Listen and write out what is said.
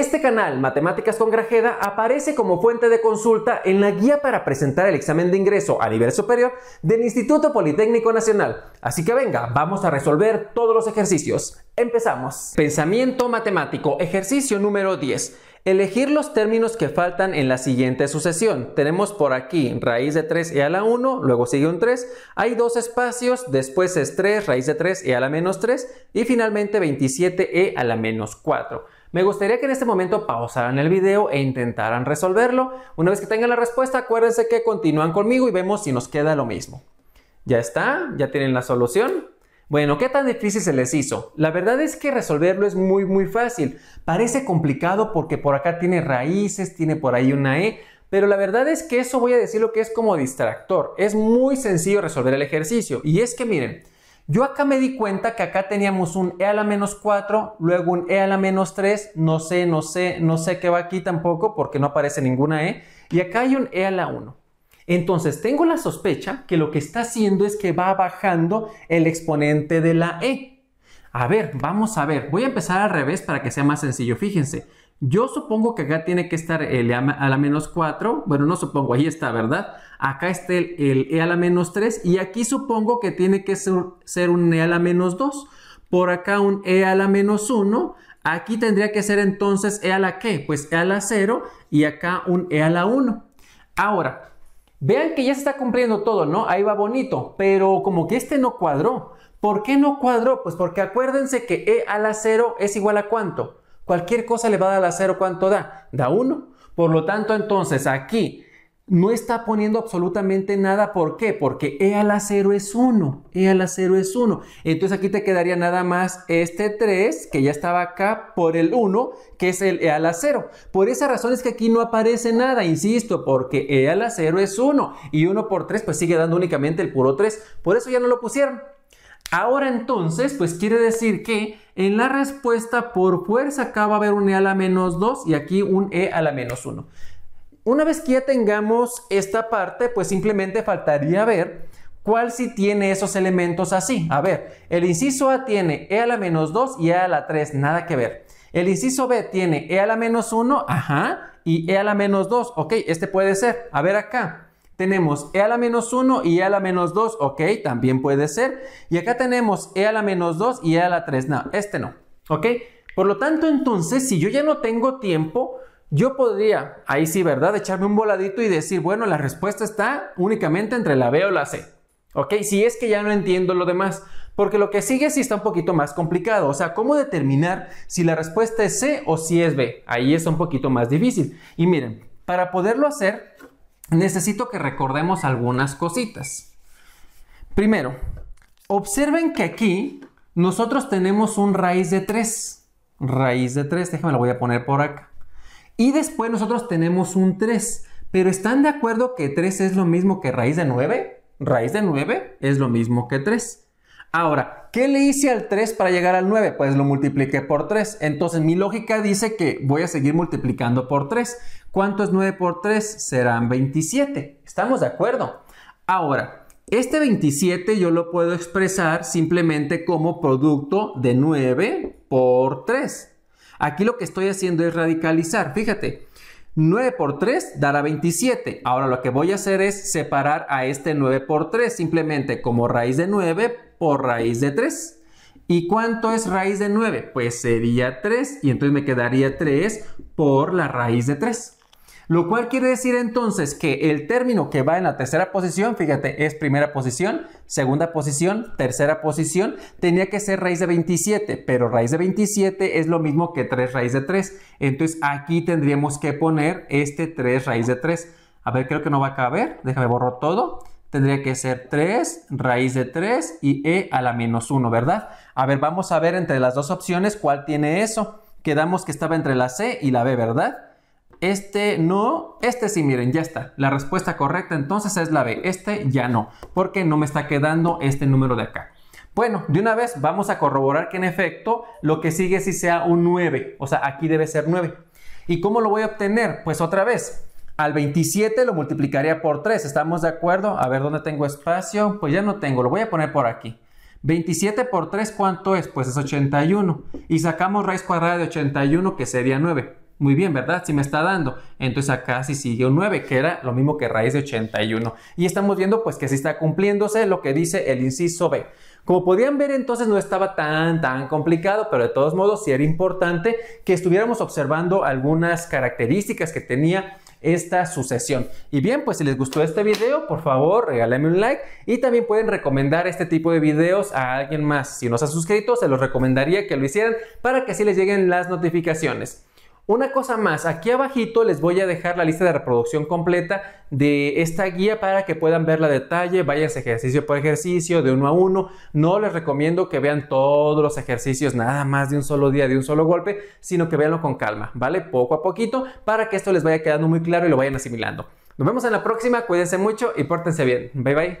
Este canal, Matemáticas con Grajeda, aparece como fuente de consulta en la guía para presentar el examen de ingreso a nivel superior del Instituto Politécnico Nacional. Así que venga, vamos a resolver todos los ejercicios. Empezamos. Pensamiento matemático, ejercicio número 10. Elegir los términos que faltan en la siguiente sucesión. Tenemos por aquí raíz de 3 e a la 1, luego sigue un 3, hay dos espacios, después es 3, raíz de 3 e a la menos 3 y finalmente 27 e a la menos 4. Me gustaría que en este momento pausaran el video e intentaran resolverlo. Una vez que tengan la respuesta, acuérdense que continúan conmigo y vemos si nos queda lo mismo. ¿Ya está? ¿Ya tienen la solución? Bueno, ¿qué tan difícil se les hizo? La verdad es que resolverlo es muy muy fácil. Parece complicado porque por acá tiene raíces, tiene por ahí una E, pero la verdad es que eso voy a decir lo que es como distractor. Es muy sencillo resolver el ejercicio. Y es que miren, yo acá me di cuenta que acá teníamos un e a la menos 4, luego un e a la menos 3, no sé, no sé, no sé qué va aquí tampoco porque no aparece ninguna e, y acá hay un e a la 1. Entonces tengo la sospecha que lo que está haciendo es que va bajando el exponente de la e. A ver, vamos a ver, voy a empezar al revés para que sea más sencillo, fíjense. Yo supongo que acá tiene que estar el e a la menos 4. Bueno, no supongo, ahí está, ¿verdad? Acá está el, e a la menos 3 y aquí supongo que tiene que ser, ser, un e a la menos 2. Por acá un e a la menos 1. Aquí tendría que ser entonces e a la qué? Pues e a la 0 y acá un e a la 1. Ahora, vean que ya se está cumpliendo todo, ¿no? Ahí va bonito, pero como que este no cuadró. ¿Por qué no cuadró? Pues porque acuérdense que e a la 0 es igual a cuánto? Cualquier cosa elevada a la a ¿Cuánto da? Da 1. Por lo tanto, entonces aquí no está poniendo absolutamente nada. ¿Por qué? Porque E a la 0 es 1. E a la 0 es 1. Entonces aquí te quedaría nada más este 3, que ya estaba acá, por el 1, que es el E a la 0. Por esa razón es que aquí no aparece nada, insisto, porque E a la 0 es 1. Y 1 por 3 pues sigue dando únicamente el puro 3. Por eso ya no lo pusieron. Ahora entonces, pues quiere decir que en la respuesta por fuerza acá va a haber un e a la menos 2 y aquí un e a la menos 1. Una vez que ya tengamos esta parte, pues simplemente faltaría ver cuál si tiene esos elementos así. A ver, el inciso A tiene e a la menos 2 y e a la 3, nada que ver. El inciso B tiene e a la menos 1, ajá, y e a la menos 2, ok, este puede ser. A ver acá, tenemos e a la menos 1 y e a la menos 2, ok, también puede ser. Y acá tenemos e a la menos 2 y e a la 3, no, este no, ok. Por lo tanto, entonces, si yo ya no tengo tiempo, yo podría, ahí sí, ¿verdad?, echarme un voladito y decir, bueno, la respuesta está únicamente entre la B o la C, ok, si es que ya no entiendo lo demás. Porque lo que sigue sí está un poquito más complicado. O sea, ¿cómo determinar si la respuesta es C o si es B? Ahí es un poquito más difícil. Y miren, para poderlo hacer, necesito que recordemos algunas cositas. Primero, observen que aquí nosotros tenemos un raíz de 3. Raíz de 3, déjame lo voy a poner por acá. Y después nosotros tenemos un 3. Pero ¿están de acuerdo que 3 es lo mismo que raíz de 9? Raíz de 9 es lo mismo que 3. Ahora, ¿Qué le hice al 3 para llegar al 9? Pues lo multipliqué por 3. Entonces mi lógica dice que voy a seguir multiplicando por 3. ¿Cuánto es 9 por 3? Serán 27. ¿Estamos de acuerdo? Ahora, este 27 yo lo puedo expresar simplemente como producto de 9 por 3. Aquí lo que estoy haciendo es radicalizar. Fíjate, 9 por 3 dará 27. Ahora lo que voy a hacer es separar a este 9 por 3 simplemente como raíz de 9 por raíz de 3. ¿Y cuánto es raíz de 9? Pues sería 3 y entonces me quedaría 3 por la raíz de 3. Lo cual quiere decir entonces que el término que va en la tercera posición, fíjate, es primera posición, segunda posición, tercera posición, tenía que ser raíz de 27, pero raíz de 27 es lo mismo que 3 raíz de 3. Entonces aquí tendríamos que poner este 3 raíz de 3. A ver, creo que no va a caber, déjame borro todo tendría que ser 3 raíz de 3 y e a la menos 1, ¿verdad? A ver, vamos a ver entre las dos opciones cuál tiene eso. Quedamos que estaba entre la C y la B, ¿verdad? Este no, este sí, miren, ya está. La respuesta correcta entonces es la B. Este ya no, porque no me está quedando este número de acá. Bueno, de una vez vamos a corroborar que en efecto lo que sigue sí sea un 9, o sea, aquí debe ser 9. ¿Y cómo lo voy a obtener? Pues otra vez, al 27 lo multiplicaría por 3, ¿estamos de acuerdo? A ver, ¿dónde tengo espacio? Pues ya no tengo, lo voy a poner por aquí. 27 por 3, ¿cuánto es? Pues es 81. Y sacamos raíz cuadrada de 81, que sería 9. Muy bien, ¿verdad? Si me está dando. Entonces acá sí sigue un 9, que era lo mismo que raíz de 81. Y estamos viendo pues que sí está cumpliéndose lo que dice el inciso B. Como podían ver entonces no estaba tan tan complicado, pero de todos modos sí era importante que estuviéramos observando algunas características que tenía esta sucesión. Y bien, pues si les gustó este video, por favor, regálame un like y también pueden recomendar este tipo de videos a alguien más. Si no se han suscrito, se los recomendaría que lo hicieran para que así les lleguen las notificaciones. Una cosa más, aquí abajito les voy a dejar la lista de reproducción completa de esta guía para que puedan verla la detalle, váyanse ejercicio por ejercicio, de uno a uno. No les recomiendo que vean todos los ejercicios nada más de un solo día, de un solo golpe, sino que veanlo con calma, ¿vale? Poco a poquito para que esto les vaya quedando muy claro y lo vayan asimilando. Nos vemos en la próxima, cuídense mucho y pórtense bien. Bye bye.